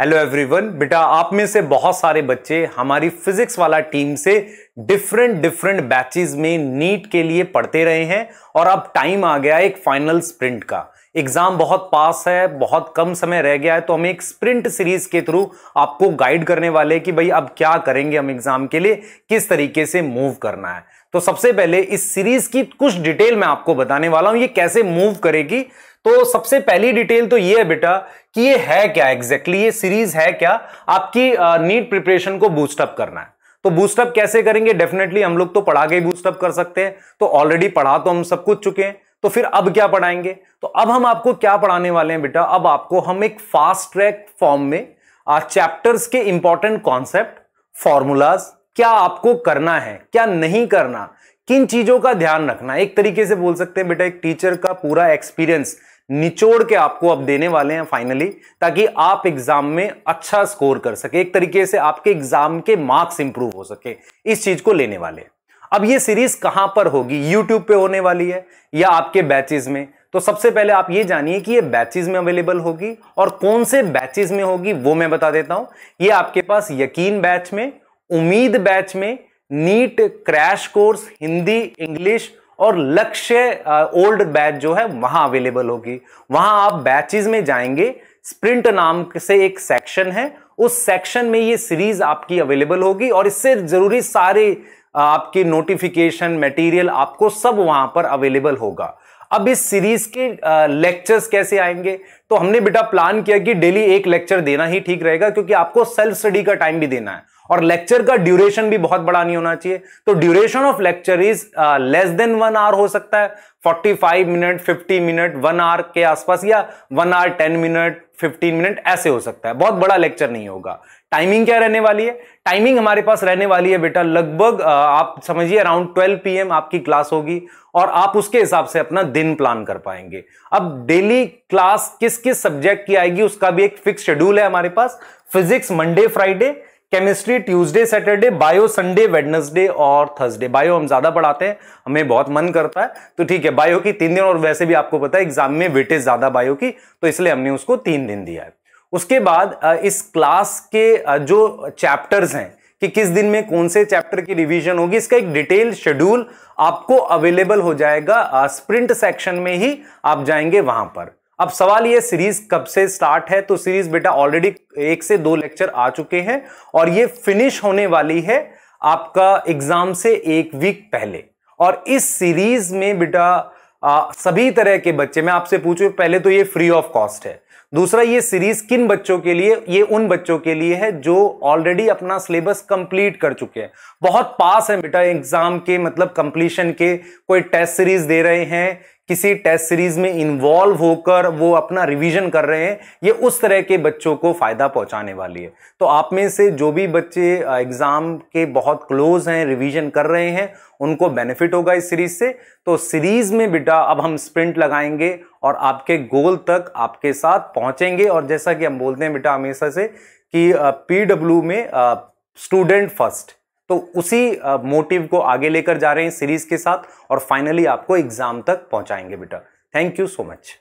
hello everyone बेटा आप में से बहुत सारे बच्चे हमारी फिजिक्स वाला टीम से डिफरेंट डिफरेंट बैचेस में नीट के लिए पढ़ते रहे हैं और अब टाइम आ गया एक फाइनल स्प्रिंट का एग्जाम बहुत पास है बहुत कम समय रह गया है तो हम एक स्प्रिंट सीरीज के थ्रू आपको गाइड करने वाले कि भाई अब क्या करेंगे हम एग्जाम के लिए किस तरीके से मूव करना है तो सबसे पहले इस सीरीज की कुछ डिटेल मैं आपको बताने वाला हूं ये कैसे मूव करेगी तो सबसे पहली डिटेल तो ये है बेटा कि ये है क्या एग्जैक्टली exactly, ये सीरीज है क्या आपकी नीट uh, प्रिपरेशन को बूस्टअप करना है तो बूस्टअप कैसे करेंगे डेफिनेटली हम लोग तो पढ़ा के बूस्टअप कर सकते हैं तो ऑलरेडी पढ़ा तो हम सब कुछ चुके हैं तो फिर अब क्या पढ़ाएंगे तो अब हम आपको क्या पढ़ाने वाले हैं बेटा अब आपको हम एक फास्ट ट्रैक फॉर्म में चैप्टर्स के इंपॉर्टेंट कॉन्सेप्ट फॉर्मूलाज क्या आपको करना है क्या नहीं करना किन चीजों का ध्यान रखना एक तरीके से बोल सकते हैं बेटा एक टीचर का पूरा एक्सपीरियंस निचोड़ के आपको अब देने वाले हैं फाइनली ताकि आप एग्जाम में अच्छा स्कोर कर सके एक तरीके से आपके एग्जाम के मार्क्स इंप्रूव हो सके इस चीज को लेने वाले हैं अब ये सीरीज कहां पर होगी यूट्यूब पे होने वाली है या आपके बैचेज में तो सबसे पहले आप ये जानिए कि ये बैचेज में अवेलेबल होगी और कौन से बैचेज में होगी वो मैं बता देता हूं ये आपके पास यकीन बैच में उम्मीद बैच में NEET crash course Hindi English और लक्ष्य ओल्ड बैच जो है वहां अवेलेबल होगी वहां आप बैचेज में जाएंगे स्प्रिंट नाम से एक सेक्शन है उस सेक्शन में ये सीरीज आपकी अवेलेबल होगी और इससे जरूरी सारे आपके नोटिफिकेशन मटेरियल आपको सब वहां पर अवेलेबल होगा अब इस सीरीज के लेक्चर्स कैसे आएंगे तो हमने बेटा प्लान किया कि डेली एक लेक्चर देना ही ठीक रहेगा क्योंकि आपको सेल्फ स्टडी का टाइम भी देना है और लेक्चर का ड्यूरेशन भी बहुत बड़ा नहीं होना चाहिए तो duration of lecture is less than one hour हो सकता है 45 मिनट 50 मिनट वन आवर के आसपास या वन आवर 10 मिनट 15 मिनट ऐसे हो सकता है बहुत बड़ा लेक्चर नहीं होगा टाइमिंग क्या रहने वाली है टाइमिंग हमारे पास रहने वाली है बेटा लगभग uh, आप समझिए अराउंड 12 पीएम आपकी क्लास होगी और आप उसके हिसाब से अपना दिन प्लान कर पाएंगे अब डेली क्लास किस किस सब्जेक्ट की आएगी उसका भी एक फिक्स शेड्यूल है हमारे पास physics Monday Friday chemistry Tuesday Saturday bio Sunday Wednesday और थर्सडे बायो हम ज़्यादा पढ़ाते हैं हमें बहुत मन करता है तो ठीक है बायो की तीन दिन और वैसे भी आपको पता है एग्जाम में वेटेज ज़्यादा बायो की तो इसलिए हमने उसको तीन दिन दिया है उसके बाद इस क्लास के जो चैप्टर्स हैं कि किस दिन में कौन से चैप्टर की रिवीजन होगी इसका एक डिटेल शेड्यूल आपको अवेलेबल हो जाएगा स्प्रिंट सेक्शन में ही आप जाएंगे वहां पर अब सवाल ये सीरीज कब से स्टार्ट है तो सीरीज बेटा ऑलरेडी एक से दो लेक्चर आ चुके हैं और ये फिनिश होने वाली है आपका एग्जाम से एक वीक पहले और इस सीरीज में बेटा सभी तरह के बच्चे मैं आपसे पूछू पहले तो ये फ्री ऑफ कॉस्ट है दूसरा ये सीरीज किन बच्चों के लिए ये उन बच्चों के लिए है जो ऑलरेडी अपना सिलेबस कंप्लीट कर चुके हैं बहुत पास है बेटा एग्जाम के मतलब कंप्लीशन के कोई टेस्ट सीरीज दे रहे हैं किसी टेस्ट सीरीज में इन्वॉल्व होकर वो अपना रिवीजन कर रहे हैं ये उस तरह के बच्चों को फ़ायदा पहुंचाने वाली है तो आप में से जो भी बच्चे एग्ज़ाम के बहुत क्लोज हैं रिवीजन कर रहे हैं उनको बेनिफिट होगा इस सीरीज से तो सीरीज में बेटा अब हम स्प्रिंट लगाएंगे और आपके गोल तक आपके साथ पहुंचेंगे और जैसा कि हम बोलते हैं बेटा हमेशा से कि पी में स्टूडेंट फर्स्ट तो उसी मोटिव को आगे लेकर जा रहे हैं सीरीज के साथ और फाइनली आपको एग्जाम तक पहुंचाएंगे बेटा थैंक यू सो मच